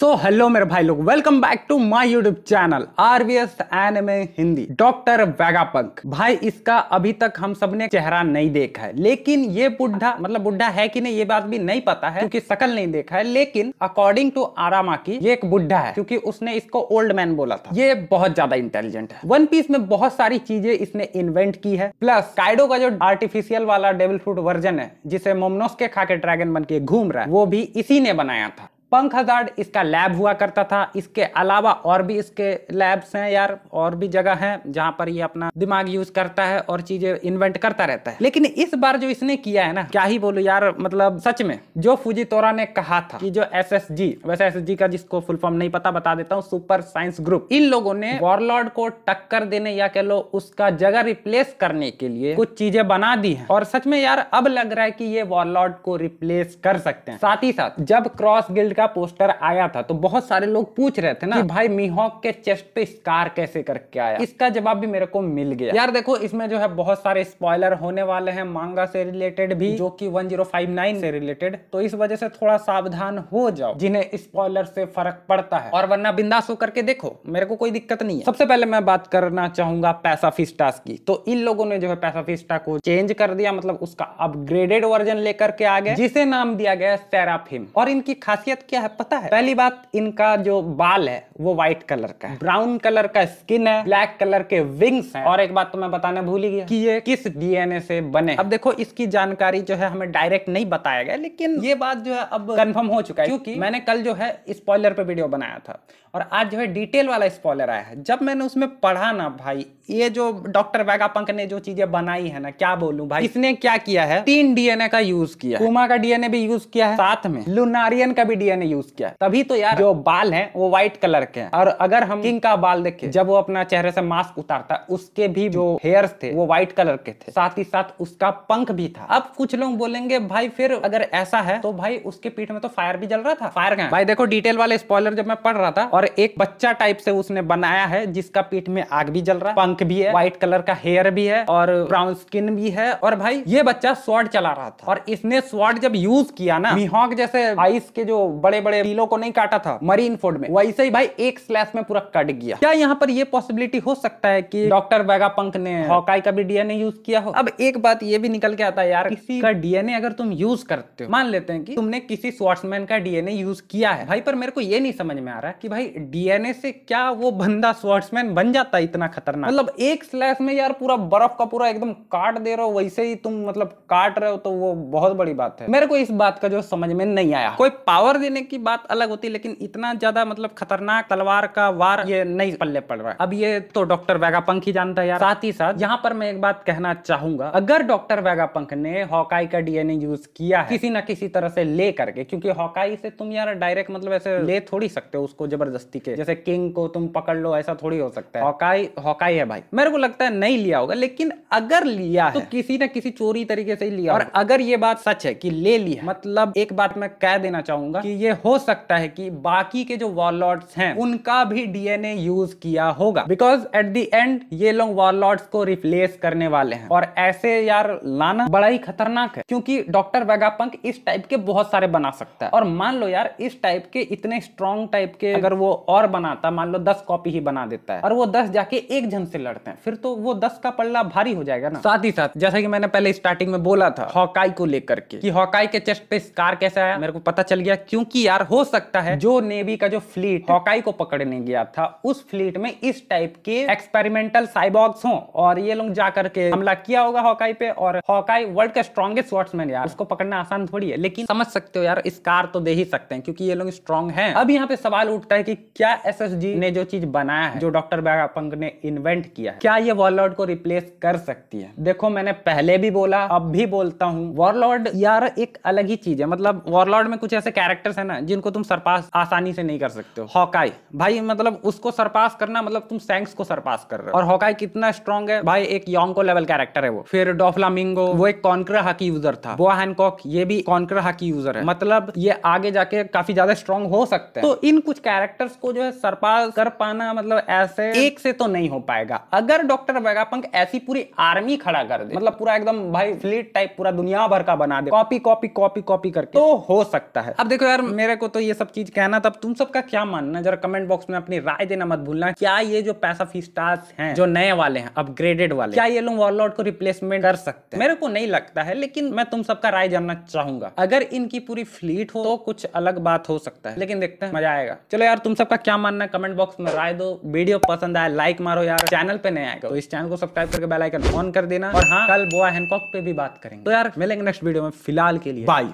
तो हेलो मेरे भाई लोग welcome back to my YouTube channel RVS anime Hindi doctor Vegapunk भाई इसका अभी तक हम सब ने चेहरा नहीं देखा है लेकिन ये बुढ़ा मतलब बुढ़ा है कि नहीं ये बात भी नहीं पता है क्योंकि शकल नहीं देखा है लेकिन अकॉर्डिंग टू आरामा की ये एक बुढ़ा है क्योंकि उसने इसको ओल्ड मैन बोला था ये बहुत ज्यादा इंटेलिजेंट है वन पीस में बहुत सारी चीजें इसने इन्वेंट की है प्लस काइडो का जो आर्टिफिशियल वाला डेबल फ्रूट वर्जन है जिसे मोमनोस के खाके ड्रैगन बन के घूम रहा है वो भी इसी ने बनाया था पंख हजार इसका लैब हुआ करता था इसके अलावा और भी इसके लैब्स हैं यार और भी जगह हैं जहां पर ये अपना दिमाग यूज करता है और चीजें इन्वेंट करता रहता है लेकिन इस बार जो इसने किया है ना क्या ही बोलू यार मतलब सच में जो तोरा ने कहा था कि जो एस एस जी वैसे एस एस जी का जिसको फुल फॉर्म नहीं पता बता देता हूँ सुपर साइंस ग्रुप इन लोगों ने वॉरलॉर्ड को टक्कर देने या कह लो उसका जगह रिप्लेस करने के लिए कुछ चीजें बना दी है और सच में यार अब लग रहा है कि ये वॉरलॉर्ड को रिप्लेस कर सकते हैं साथ ही साथ जब क्रॉस गिल्ड का पोस्टर आया था तो बहुत सारे लोग पूछ रहे थे ना कि भाई मिहॉक के चेस्ट पे स्कार कैसे करके आया इसका जवाब भी मेरे को मिल गया यार देखो इसमें जो है बहुत सारे स्पॉयलर होने वाले हैं मांगा से रिलेटेड भी जो कि 1059 से रिलेटेड तो इस वजह से थोड़ा सावधान हो जाओ जिन्हें स्पॉयलर से फर्क पड़ता है और वरना बिंदास होकर के देखो मेरे को कोई दिक्कत नहीं है सबसे पहले मैं बात करना चाहूंगा पैसा फिस्टास की तो इन लोगों ने जो है पैसा फिस्टा को चेंज कर दिया मतलब उसका अपग्रेडेड वर्जन लेकर के आ गए जिसे नाम दिया गया सेराफिम और इनकी खासियत क्या है पता है पहली बात इनका जो बाल है वो व्हाइट कलर का है ब्राउन कलर का स्किन है ब्लैक कलर के विंग्स है और एक बात तो मैं बताने भूल ही गया कि ये किस डीएनए से बने अब देखो इसकी जानकारी जो है हमें डायरेक्ट नहीं बताया गया लेकिन ये बात जो है अब कन्फर्म हो चुका है क्योंकि मैंने कल जो है स्पॉयलर पे वीडियो बनाया था और आज जो है डिटेल वाला स्पॉयलर आया है जब मैंने उसमें पढ़ा ना भाई ये जो डॉक्टर वैगापंक ने जो चीजें बनाई है ना क्या बोलूं भाई इसने क्या किया है तीन डीएनए का यूज किया कुमा का डीएनए भी यूज किया है साथ में लुनारियन का भी डीएनए मैंने यूज किया तभी तो यार जो बाल है वो व्हाइट कलर के हैं और अगर हम किंग का बाल देखे जब वो अपना चेहरे से मास्क उतारता उसके भी जो हेयर थे वो व्हाइट कलर के थे साथ ही साथ उसका पंख भी था अब कुछ लोग बोलेंगे भाई फिर अगर ऐसा है तो भाई उसके पीठ में तो फायर भी जल रहा था फायर गया भाई देखो डिटेल वाले स्पॉयलर जब मैं पढ़ रहा था और एक बच्चा टाइप से उसने बनाया है जिसका पीठ में आग भी जल रहा पंख भी है व्हाइट कलर का हेयर भी है और ब्राउन स्किन भी है और भाई ये बच्चा स्वॉर्ड चला रहा था और इसने स्वॉर्ड जब यूज किया ना मिहॉक जैसे आइस के जो बड़े बड़े बड़े रीलों को नहीं काटा था मरीन फोर्ड में वैसे ही भाई एक स्लैश में पूरा कट गया क्या यहाँ पर ये पॉसिबिलिटी हो सकता है की डॉक्टर वेगा पंख ने हॉकाई का भी डीएनए यूज किया हो अब एक बात ये भी निकल के आता है यार किसी का डीएनए अगर तुम यूज करते हो मान लेते हैं कि तुमने किसी स्वॉर्ट्समैन का डीएनए यूज किया है भाई पर मेरे को ये नहीं समझ में आ रहा है कि भाई डीएनए से क्या वो बंदा स्वॉर्ट्समैन बन जाता है इतना खतरनाक मतलब एक स्लैश में यार पूरा बर्फ का पूरा एकदम काट दे रहे हो वैसे ही तुम मतलब काट रहे हो तो वो बहुत बड़ी बात है मेरे को इस बात का जो समझ में नहीं आया कोई पावर लेने की बात अलग होती है लेकिन इतना ज्यादा मतलब खतरनाक तलवार का वार ये नहीं पल्ले पड़ रहा है अब ये तो डॉक्टर वैगापंख ही जानता है यार साथ ही साथ यहाँ पर मैं एक बात कहना चाहूंगा अगर डॉक्टर वैगापंख ने हॉकाई का डीएनए यूज किया है किसी ना किसी तरह से ले करके क्योंकि हॉकाई से तुम यार डायरेक्ट मतलब ऐसे ले थोड़ी सकते हो उसको जबरदस्ती के जैसे किंग को तुम पकड़ लो ऐसा थोड़ी हो सकता है हॉकाई हॉकाई है भाई मेरे को लगता है नहीं लिया होगा लेकिन अगर लिया तो किसी ना किसी चोरी तरीके से ही लिया और अगर ये बात सच है कि ले लिया मतलब एक बात मैं कह देना चाहूंगा कि ये हो सकता है कि बाकी के जो वॉलॉर्ड्स हैं उनका भी डीएनए यूज किया होगा बिकॉज एट दी एंड ये लोग वॉलॉर्ड्स को रिप्लेस करने वाले हैं और ऐसे यार लाना बड़ा ही खतरनाक है क्योंकि डॉक्टर वेगापंक इस टाइप के बहुत सारे बना सकता है और मान लो यार इस टाइप के इतने स्ट्रॉन्ग टाइप के अगर वो और बनाता मान लो दस कॉपी ही बना देता है और वो दस जाके एक जन से लड़ते हैं फिर तो वो दस का पल्ला भारी हो जाएगा ना साथ ही साथ जैसा कि मैंने पहले स्टार्टिंग में बोला था हॉकाई को लेकर के कि हॉकाई के चेस्ट पे स्कार कैसा है मेरे को पता चल गया क्यों क्योंकि यार हो सकता है जो नेवी का जो फ्लीट हॉकाई को पकड़ने गया था उस फ्लीट में इस टाइप के एक्सपेरिमेंटल साइबॉक्स हो और ये लोग जाकर के हमला किया होगा हॉकाई पे और हॉकाई वर्ल्ड का स्ट्रॉन्गेस्ट वॉट्समैन यार उसको पकड़ना आसान थोड़ी है लेकिन समझ सकते हो यार इस कार तो दे ही सकते हैं क्योंकि ये लोग स्ट्रॉन्ग है अब यहाँ पे सवाल उठता है की क्या एस ने जो चीज बनाया है जो डॉक्टर बैगापंग ने इन्वेंट किया क्या ये वॉलॉर्ड को रिप्लेस कर सकती है देखो मैंने पहले भी बोला अब भी बोलता हूँ वॉरलॉर्ड यार एक अलग ही चीज है मतलब वॉरलॉर्ड में कुछ ऐसे कैरेक्टर्स है ना जिनको तुम सरपास आसानी से नहीं कर सकते हो हॉकाई भाई मतलब उसको सरपास करना मतलब तुम सैंक्स को सरपास कर रहे हो और हॉकाई कितना स्ट्रॉन्ग है भाई एक योंगो लेवल कैरेक्टर है वो फिर मिंगो वो एक कॉन्क्र हकी यूजर था वो हैनकॉक ये भी कॉन्क्र हकी यूजर है मतलब ये आगे जाके काफी ज्यादा स्ट्रॉन्ग हो सकते हैं तो इन कुछ कैरेक्टर्स को जो है सरपास कर पाना मतलब ऐसे एक से तो नहीं हो पाएगा अगर डॉक्टर वेगापंक ऐसी पूरी आर्मी खड़ा कर दे मतलब पूरा एकदम भाई फ्लीट टाइप पूरा दुनिया भर का बना दे कॉपी कॉपी कॉपी कॉपी करके तो हो सकता है अब देखो यार तो मेरे को तो ये सब चीज कहना था तुम सबका क्या मानना जरा कमेंट बॉक्स में अपनी राय देना मत भूलना क्या ये जो पैसा स्टार्स हैं जो नए वाले हैं अपग्रेडेड वाले क्या ये लोग वॉलआउट को रिप्लेसमेंट कर सकते हैं मेरे को नहीं लगता है लेकिन मैं तुम सबका राय जानना चाहूंगा अगर इनकी पूरी फ्लीट हो तो कुछ अलग बात हो सकता है लेकिन देखते हैं मजा आएगा चलो यार तुम सबका क्या मानना है कमेंट बॉक्स में राय दो वीडियो पसंद आया लाइक मारो यार चैनल पे नहीं आएगा तो इस चैनल को सब्सक्राइब करके बेल आइकन ऑन कर देना और हाँ कल बोआ हैंकॉक पे भी बात करेंगे तो यार मिलेंगे नेक्स्ट वीडियो में फिलहाल के लिए बाय